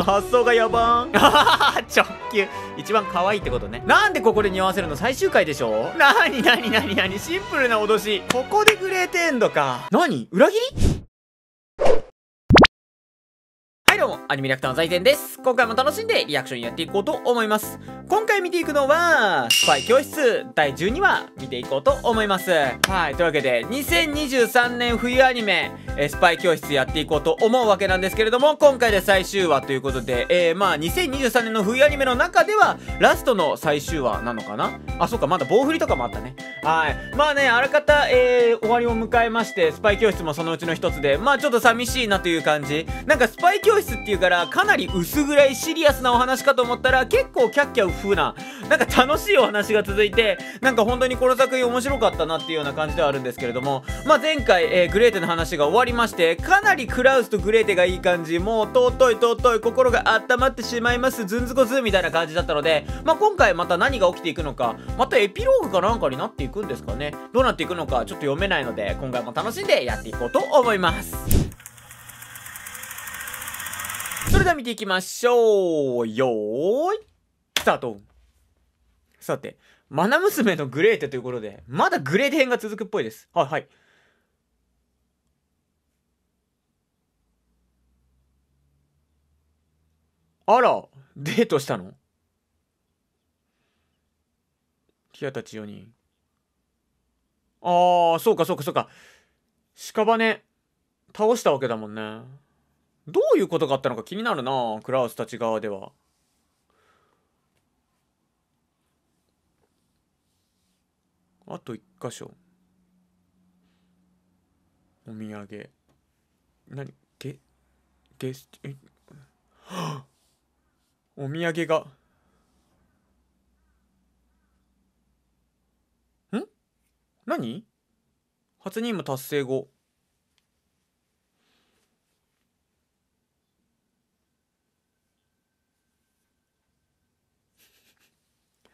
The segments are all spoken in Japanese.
発想がやばん。直球。一番可愛いってことね。なんでここで匂わせるの最終回でしょなになになになにシンプルな脅し。ここでグレーテンドか。なに裏切りどうも、アニメリアクターの財前です。今回も楽しんでリアクションやっていこうと思います。今回見ていくのは、スパイ教室第12話見ていこうと思います。はい、というわけで、2023年冬アニメ、えスパイ教室やっていこうと思うわけなんですけれども、今回で最終話ということで、えー、まあ、2023年の冬アニメの中では、ラストの最終話なのかなあ、そっか、まだ棒振りとかもあったね。はい。まあね、あらかた、えー、終わりを迎えまして、スパイ教室もそのうちの一つで、まあちょっと寂しいなという感じ。なんかスパイ教室っていうからかなり薄暗いシリアスなお話かと思ったら結構キャッキャウ風ななんか楽しいお話が続いてなんか本当にこの作品面白かったなっていうような感じではあるんですけれどもまあ前回、えー、グレーテの話が終わりましてかなりクラウスとグレーテがいい感じもう尊い尊い心が温まってしまいますズンズコズみたいな感じだったのでまあ今回また何が起きていくのかまたエピローグかなんかになっていくんですかねどうなっていくのかちょっと読めないので今回も楽しんでやっていこうと思いますれでは見ていきましょうよーいスタートさて、マナ娘のグレーテということで、まだグレーテ編が続くっぽいです。はいはい。あら、デートしたのティアたち4人。ああ、そうかそうかそうか。屍、倒したわけだもんね。どういうことがあったのか気になるなクラウスたち側では。あと一箇所。お土産。何ゲ、ゲス、え、お土産が。ん何初任務達成後。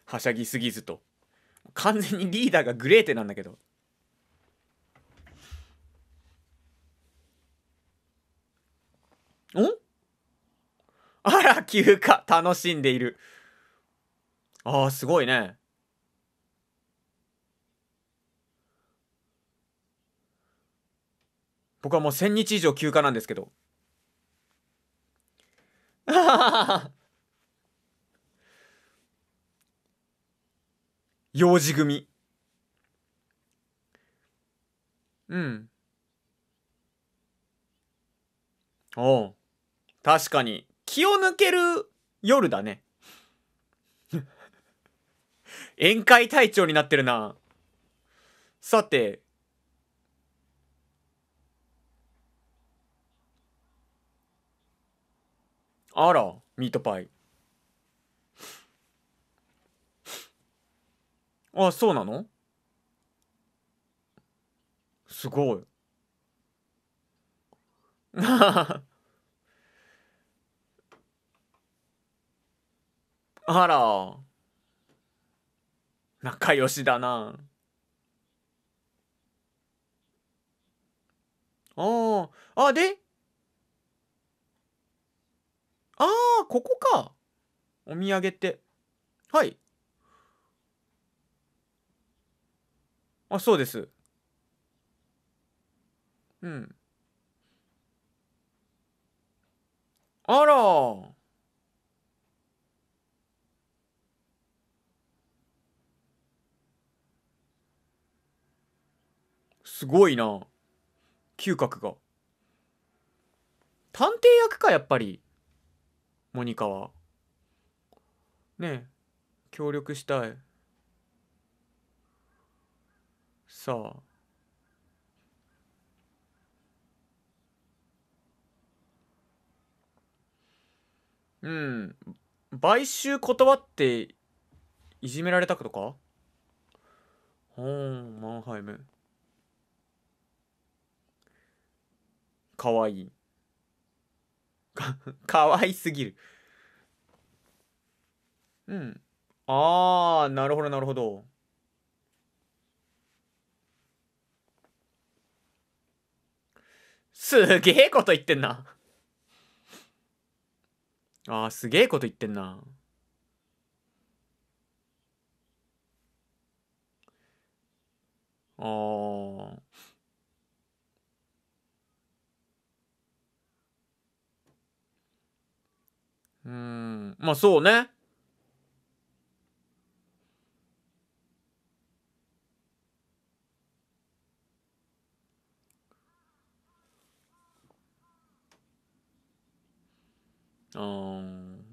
はしゃぎすぎずと完全にリーダーがグレーテなんだけどんあら休暇楽しんでいるああすごいね僕はもう1000日以上休暇なんですけど。幼児組。うん。おう。確かに。気を抜ける夜だね。宴会隊長になってるな。さて。あら、ミートパイ。あそうなのすごい あら仲良しだなああでああここかお土産ってはいあそうですうんあらすごいな嗅覚が探偵役かやっぱりモニカはねえ協力したいう。うん。買収断っていじめられたことかうん、マンハイム。かわいい。か、かわいすぎる。うん。ああ、なるほど、なるほど。すげえこと言ってんな。ああ、すげえこと言ってんな。ああ。うん。まあそうね。うん。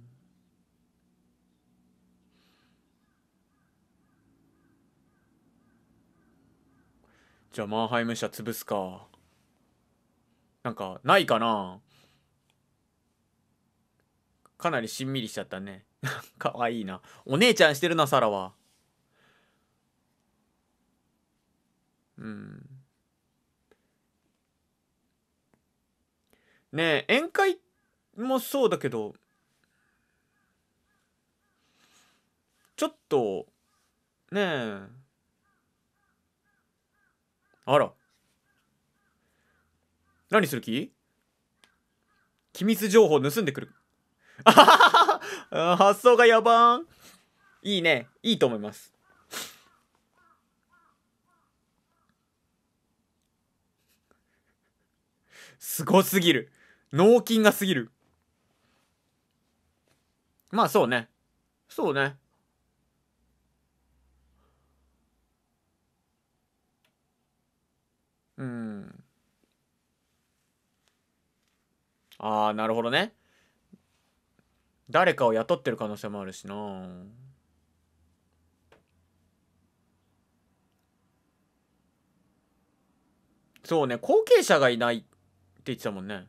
じゃあマンハイム社潰すか。なんか、ないかなかなりしんみりしちゃったね。かわいいな。お姉ちゃんしてるな、サラは。うん。ねえ、宴会ってもそうだけどちょっとねえあら何する気機密情報盗んでくるあははは発想がやばんいいねいいと思いますすごすぎる脳筋がすぎるまあそうね。そうね。うん。ああ、なるほどね。誰かを雇ってる可能性もあるしな。そうね、後継者がいないって言ってたもんね。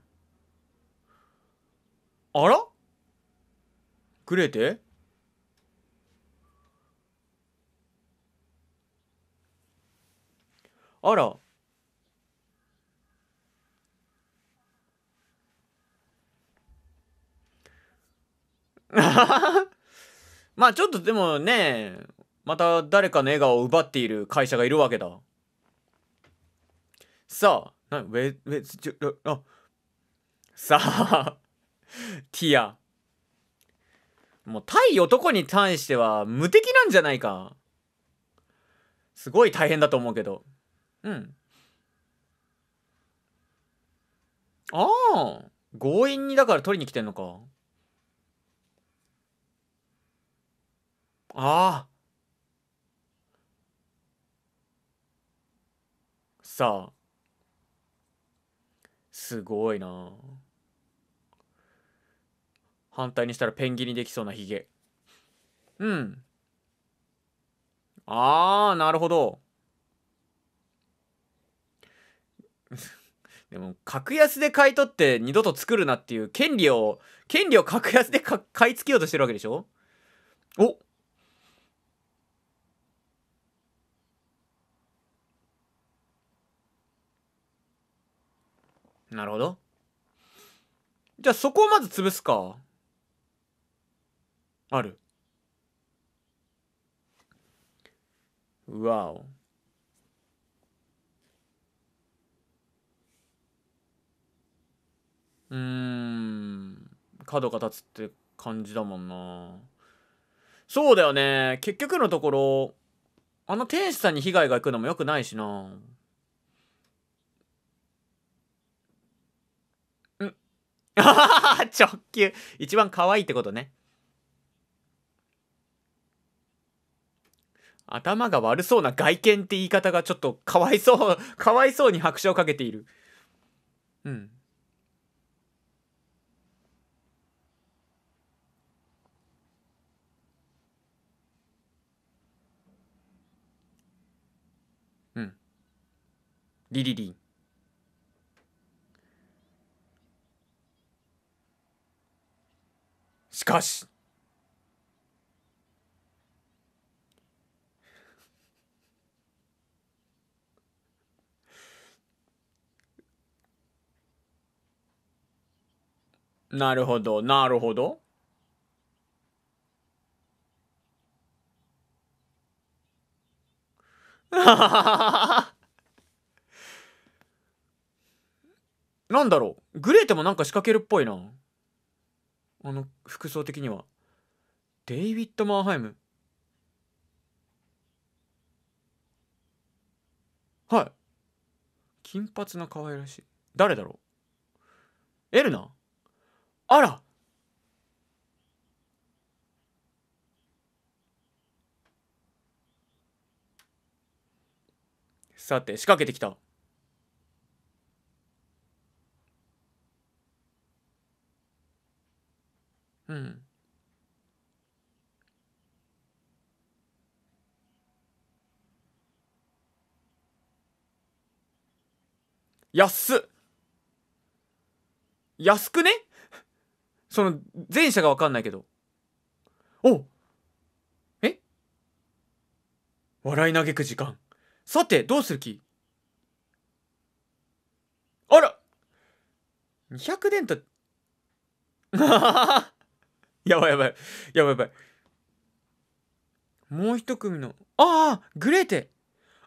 あらくれてあら まあちょっとでもねまた誰かの笑顔を奪っている会社がいるわけださあなウェウェあさあティアもう対男に対しては無敵なんじゃないかすごい大変だと思うけどうんああ強引にだから取りに来てんのかああさあすごいな反対にしたらペンギンにできそうなヒゲうんあーなるほど でも格安で買い取って二度と作るなっていう権利を権利を格安で買い付けようとしてるわけでしょおなるほどじゃあそこをまず潰すかあるわおうん角が立つって感じだもんなそうだよね結局のところあの天使さんに被害がいくのもよくないしなん 直球一番可愛いってことね頭が悪そうな外見って言い方がちょっとかわいそう かわいそうに拍車をかけている。うん。うん。リリリン。しかし。なるほど、なるほど。なんだろう。グレーテもなんか仕掛けるっぽいな。あの、服装的には。デイビッド・マーハイム。はい。金髪の可愛らしい。誰だろうエルナあらさて仕掛けてきたうん安っ安くねその前者が分かんないけどおえ笑い嘆く時間さてどうする気あら200年と やばいやばいやばいやばいもう一組のああグレーテ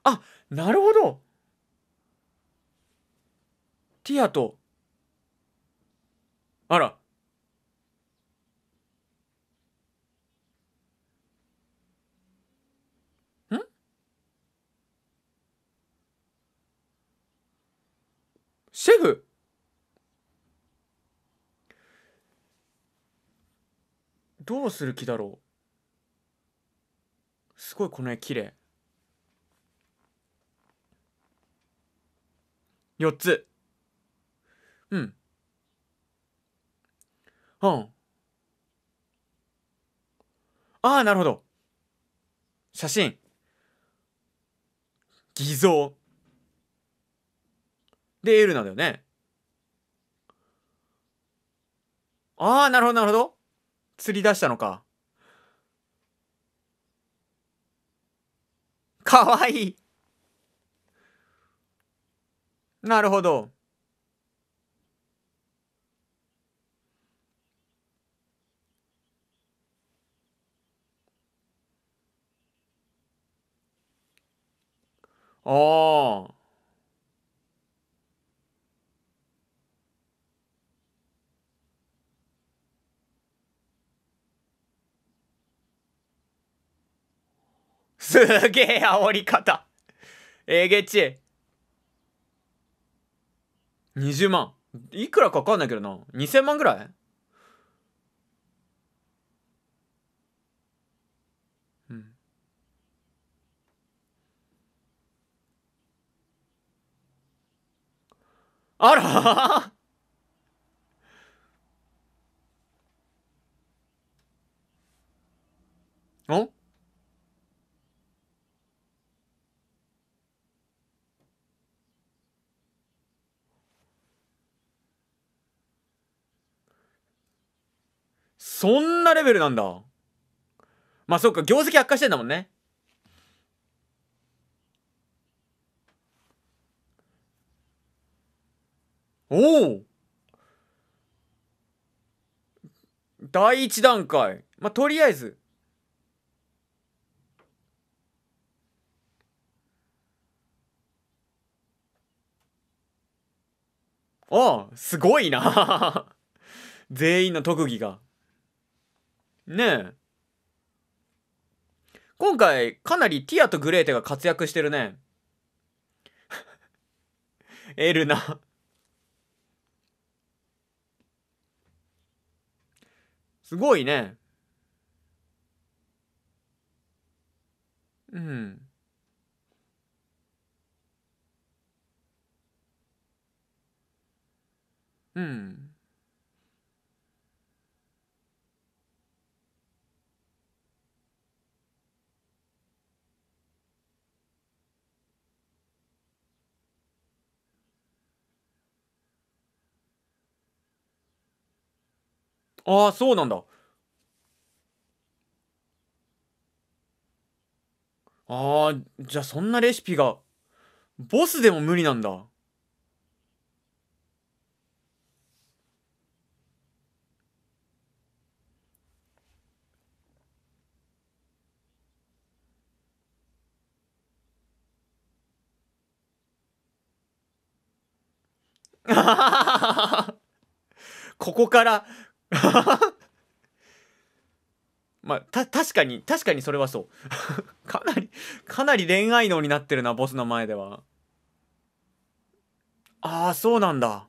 あなるほどティアとあらシェフどうする気だろうすごいこの絵綺麗4つうんうんああなるほど写真偽造で L なんだよね。ああ、なるほど、なるほど。釣り出したのか。かわいい。なるほど。ああ。すげえ煽り方。えげち。20万。いくらかかんないけどな。2000万ぐらいあら おそんなレベルなんだ。まあそっか、業績悪化してんだもんね。おお第一段階。まあとりあえず。ああ、すごいな 全員の特技が。ねえ今回かなりティアとグレーテが活躍してるね エルナすごいねうんうんああそうなんだあじゃあそんなレシピがボスでも無理なんだここから まあ、た、確かに、確かにそれはそう。かなり、かなり恋愛能になってるな、ボスの前では。ああ、そうなんだ。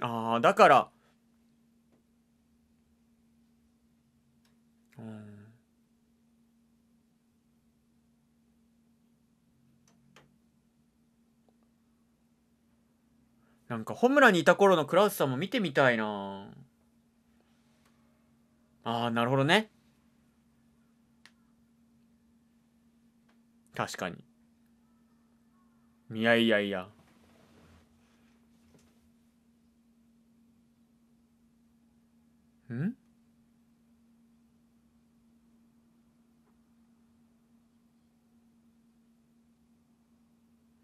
ああ、だから、なんか、ホムラにいた頃のクラウスさんも見てみたいなああ、なるほどね。確かに。いやいやいや。ん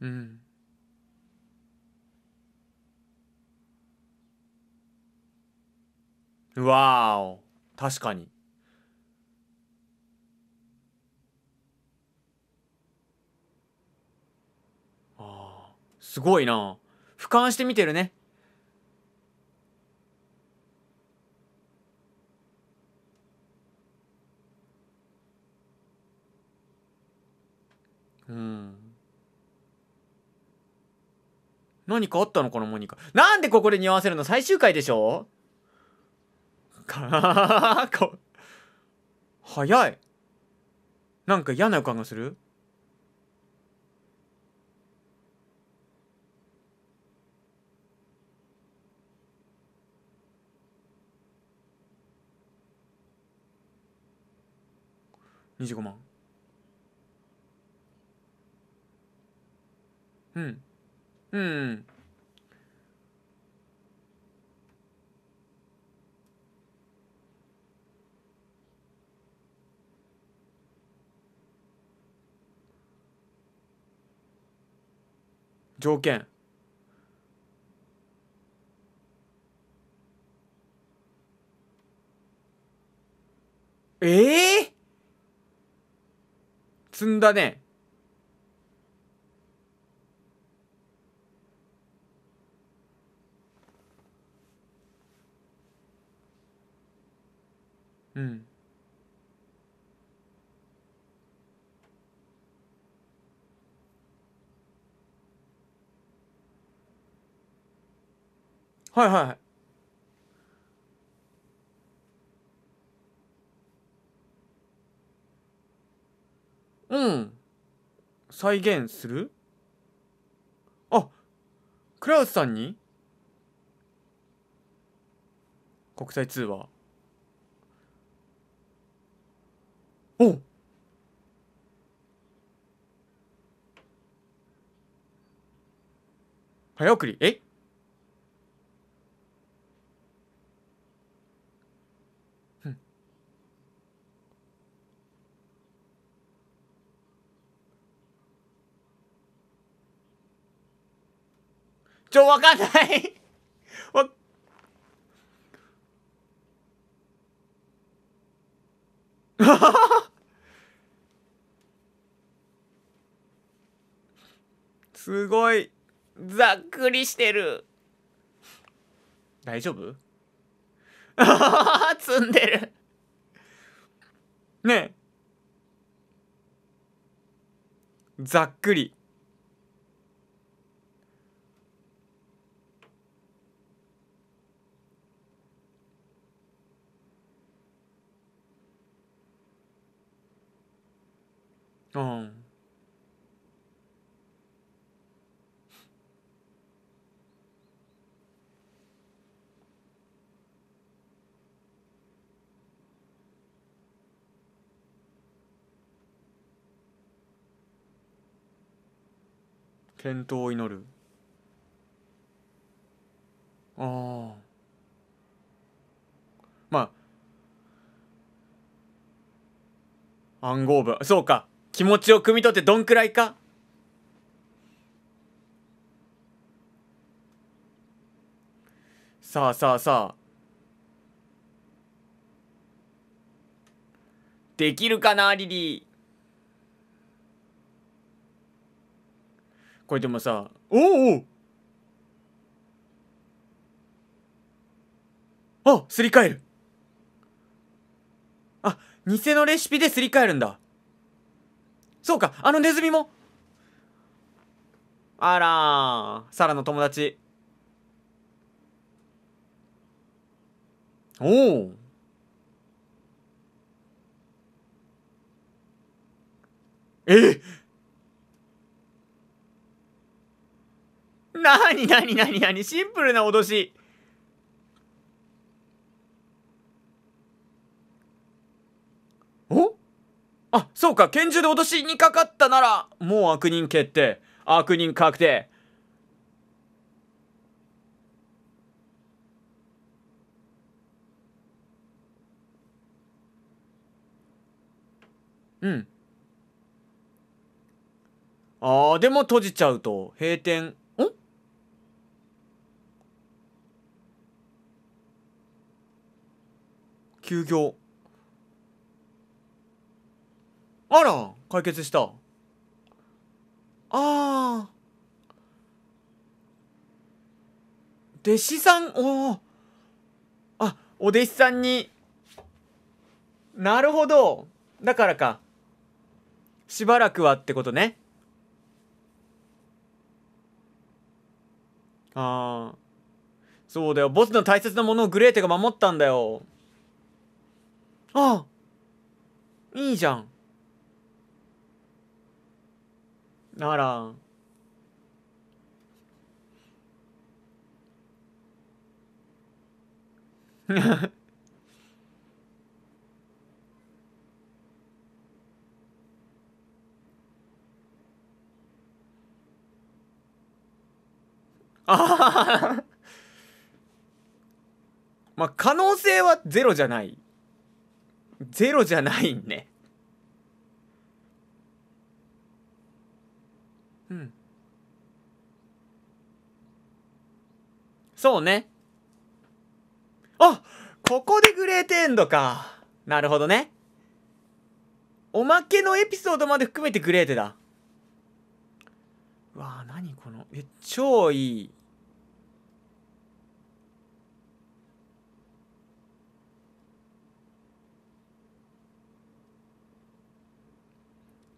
うん。わーお確かにあーすごいな俯瞰して見てるねうん何かあったのかなモニカなんでここで匂わせるの最終回でしょかー こ早いなんか嫌な予感がする25万うんうん条件ええー、積んだねはいはいうん再現するあクラウスさんに国際通話お早送りえわかんない すごいざっくりしてる大丈夫 積んでるねえざっくりうん。健闘を祈るああまあ暗号部そうか気持ちを汲み取ってどんくらいかさあさあさあできるかなリリーこれでもさおおあすり替えるあ偽のレシピですり替えるんだそうか、あのネズミもあらサラの友達。おおえ なになになになにシンプルな脅し。あ、そうか、拳銃で脅しにかかったなら、もう悪人決定。悪人確定。うん。ああ、でも閉じちゃうと、閉店。ん休業。あら解決したああ弟子さんおおあお弟子さんになるほどだからかしばらくはってことねああそうだよボスの大切なものをグレーテが守ったんだよああいいじゃんあらあ まあ可能性はゼロじゃないゼロじゃないねうんそうねあここでグレートエンドかなるほどねおまけのエピソードまで含めてグレーテだわあ何このえ超いい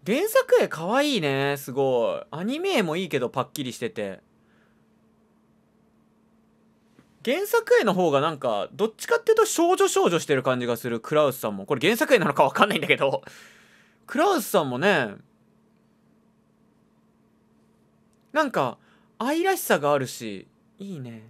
原作絵かわいいねすごいアニメ絵もいいけどパッキリしてて原作絵の方がなんかどっちかっていうと少女少女してる感じがするクラウスさんもこれ原作絵なのかわかんないんだけどクラウスさんもねなんか愛らしさがあるしいいね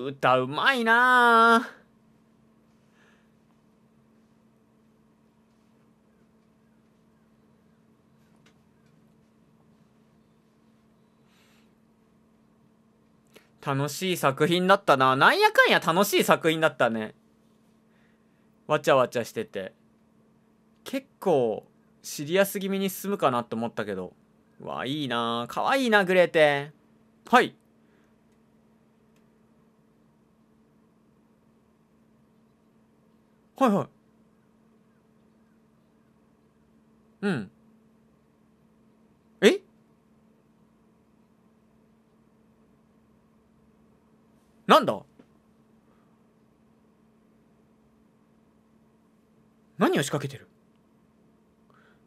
歌うまいな楽しい作品だったな。なんやかんや楽しい作品だったね。わちゃわちゃしてて。結構、シリアス気味に進むかなって思ったけど。わ、いいな可愛いな、グレーテ。はい。はいはいうんえなんだ何を仕掛けてる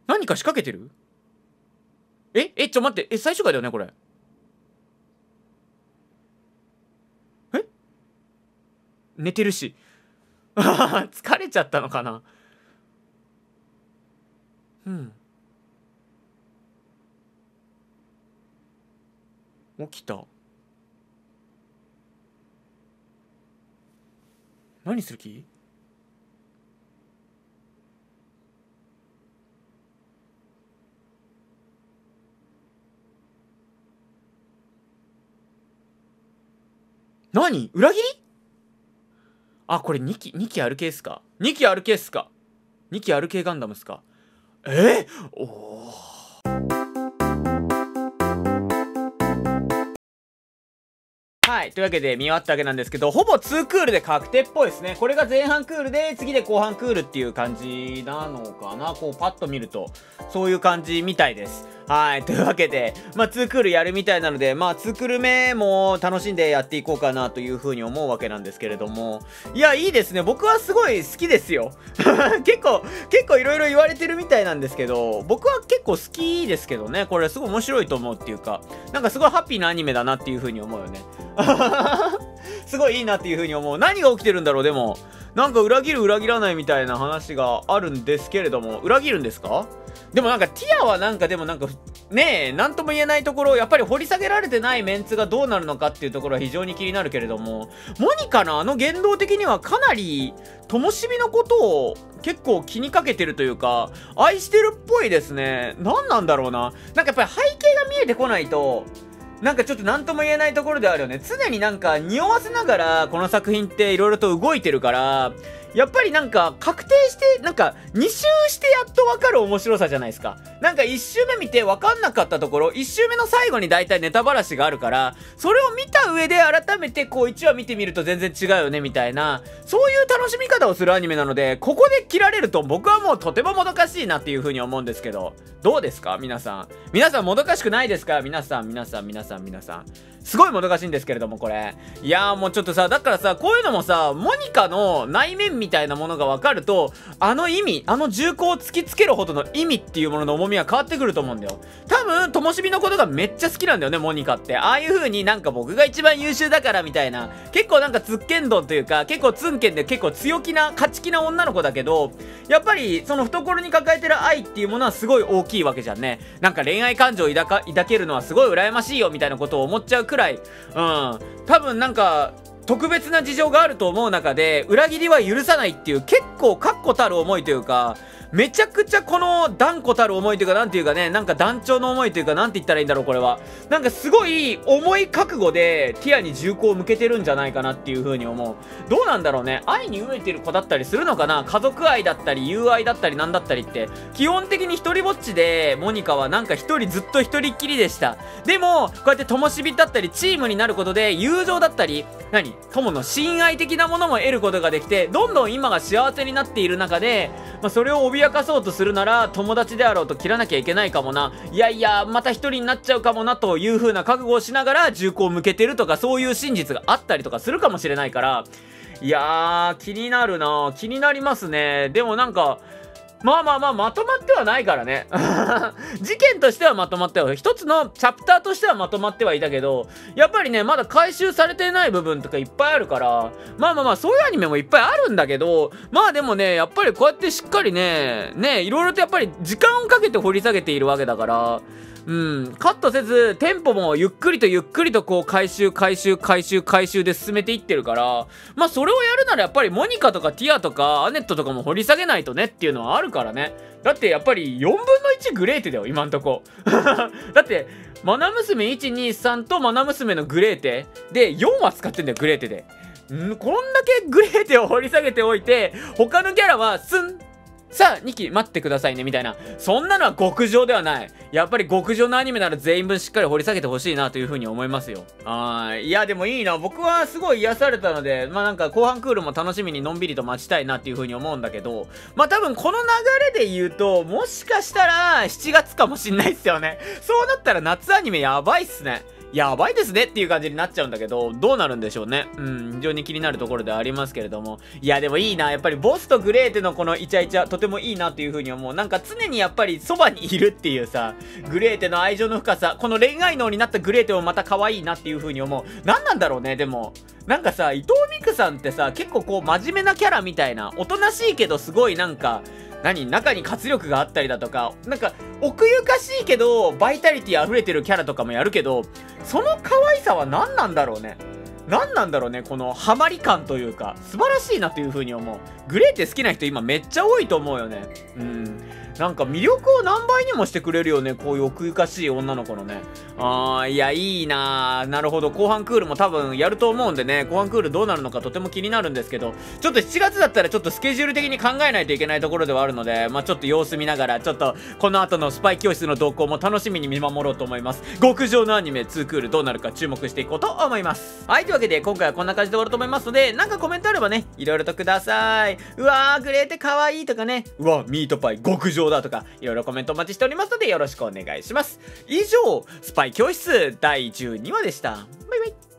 何か仕掛けてるええちょ待ってえ最終回だよねこれえ寝てるし 疲れちゃったのかなうん起きた何する気何裏切りあ、これ2期、2期ある系っすか ?2 期ある系っすか ?2 期ある系ガンダムっすかえー、おー。はい。というわけで見終わったわけなんですけど、ほぼ2クールで確定っぽいですね。これが前半クールで、次で後半クールっていう感じなのかな。こうパッと見ると、そういう感じみたいです。はい。というわけで、まあ、2クールやるみたいなので、まあ、2クール目も楽しんでやっていこうかなというふうに思うわけなんですけれども。いや、いいですね。僕はすごい好きですよ。結構、結構いろいろ言われてるみたいなんですけど、僕は結構好きですけどね。これすごい面白いと思うっていうか、なんかすごいハッピーなアニメだなっていうふうに思うよね。すごいいいなっていうふうに思う。何が起きてるんだろう、でも。なんか裏切る裏切らないみたいな話があるんですけれども、裏切るんですかでもなんかティアはなんかでもなんか、ねえ、なんとも言えないところ、やっぱり掘り下げられてないメンツがどうなるのかっていうところは非常に気になるけれども、モニカのあの言動的にはかなり、ともしびのことを結構気にかけてるというか、愛してるっぽいですね。何なんだろうな。なんかやっぱり背景が見えてこないと、なんかちょっと何とも言えないところであるよね。常になんか匂わせながら、この作品って色々と動いてるから、やっぱりなんか確定してなんか2周してやっとわかる面白さじゃないですかなんか1周目見てわかんなかったところ1周目の最後に大体ネタばらしがあるからそれを見た上で改めてこう1話見てみると全然違うよねみたいなそういう楽しみ方をするアニメなのでここで切られると僕はもうとてももどかしいなっていう風に思うんですけどどうですか皆さん皆さんもどかしくないですか皆さん皆さん皆さん皆さんすごいもどかしいんですけれども、これ。いやーもうちょっとさ、だからさ、こういうのもさ、モニカの内面みたいなものがわかると、あの意味、あの銃口を突きつけるほどの意味っていうものの重みは変わってくると思うんだよ。多分、ともしびのことがめっちゃ好きなんだよね、モニカって。ああいう風になんか僕が一番優秀だからみたいな、結構なんかツッケンドンというか、結構ツンケンで結構強気な、勝ち気な女の子だけど、やっぱりその懐に抱えてる愛っていうものはすごい大きいわけじゃんね。なんか恋愛感情を抱か抱けるのはすごい羨ましいよみたいなことを思っちゃうくらい、うん、多分なんか、特別な事情があると思う中で、裏切りは許さないっていう結構確固たる思いというか、めちゃくちゃこの断固たる思いというか、なんていうかね、なんか団長の思いというか、なんて言ったらいいんだろう、これは。なんかすごい重い覚悟で、ティアに銃口を向けてるんじゃないかなっていう風に思う。どうなんだろうね。愛に飢えてる子だったりするのかな家族愛だったり、友愛だったり、なんだったりって。基本的に一人ぼっちで、モニカはなんか一人ずっと一人っきりでした。でも、こうやって灯火だったり、チームになることで、友情だったり、何友の親愛的なものも得ることができて、どんどん今が幸せになっている中で、まあ、それを脅かそうとするなら、友達であろうと切らなきゃいけないかもな。いやいや、また一人になっちゃうかもなという風な覚悟をしながら、銃口を向けてるとか、そういう真実があったりとかするかもしれないから、いやー、気になるな気になりますね。でもなんか、まあまあまあまとまってはないからね 事件としてはまとまっては一つのチャプターとしてはまとまってはいたけどやっぱりねまだ回収されてない部分とかいっぱいあるからまあまあまあそういうアニメもいっぱいあるんだけどまあでもねやっぱりこうやってしっかりねねいろいろとやっぱり時間をかけて掘り下げているわけだからうん、カットせず、テンポもゆっくりとゆっくりとこう回収回収回収回収で進めていってるから、まあそれをやるならやっぱりモニカとかティアとかアネットとかも掘り下げないとねっていうのはあるからね。だってやっぱり4分の1グレーテだよ、今んとこ。だって、マナ娘123とマナ娘のグレーテで4は使ってんだよ、グレーテで。んこんだけグレーテを掘り下げておいて、他のキャラはスンさあ、2期待ってくださいね、みたいな。そんなのは極上ではない。やっぱり極上のアニメなら全員分しっかり掘り下げてほしいなというふうに思いますよ。はい。いや、でもいいな。僕はすごい癒されたので、まあなんか後半クールも楽しみにのんびりと待ちたいなっていうふうに思うんだけど、まあ多分この流れで言うと、もしかしたら7月かもしんないっすよね。そうなったら夏アニメやばいっすね。やばいですねっていう感じになっちゃうんだけど、どうなるんでしょうね。うん、非常に気になるところではありますけれども。いや、でもいいな。やっぱりボスとグレーテのこのイチャイチャ、とてもいいなっていうふうに思う。なんか常にやっぱりそばにいるっていうさ、グレーテの愛情の深さ、この恋愛能になったグレーテもまた可愛いなっていうふうに思う。何なんだろうね、でも。なんかさ、伊藤美久さんってさ、結構こう真面目なキャラみたいな、おとなしいけどすごいなんか、何中に活力があったりだとか、なんか、奥ゆかしいけど、バイタリティ溢れてるキャラとかもやるけど、その可愛さは何なんだろうね。何なんだろうね、このハマり感というか、素晴らしいなというふうに思う。グレーって好きな人今めっちゃ多いと思うよね。うん。なんか魅力を何倍にもしてくれるよね、こういう奥ゆかしい女の子のね。あー、いや、いいなー。なるほど。後半クールも多分やると思うんでね、後半クールどうなるのかとても気になるんですけど、ちょっと7月だったらちょっとスケジュール的に考えないといけないところではあるので、まあちょっと様子見ながら、ちょっとこの後のスパイ教室の動向も楽しみに見守ろうと思います。極上のアニメ2クールどうなるか注目していこうと思います。はい、というわけで今回はこんな感じで終わると思いますので、なんかコメントあればね、いろいろとください。うわー、グレーテ可愛いとかね。うわ、ミートパイ極上上だとか、いろいろコメントお待ちしておりますので、よろしくお願いします。以上、スパイ教室第12話でした。バイバイ。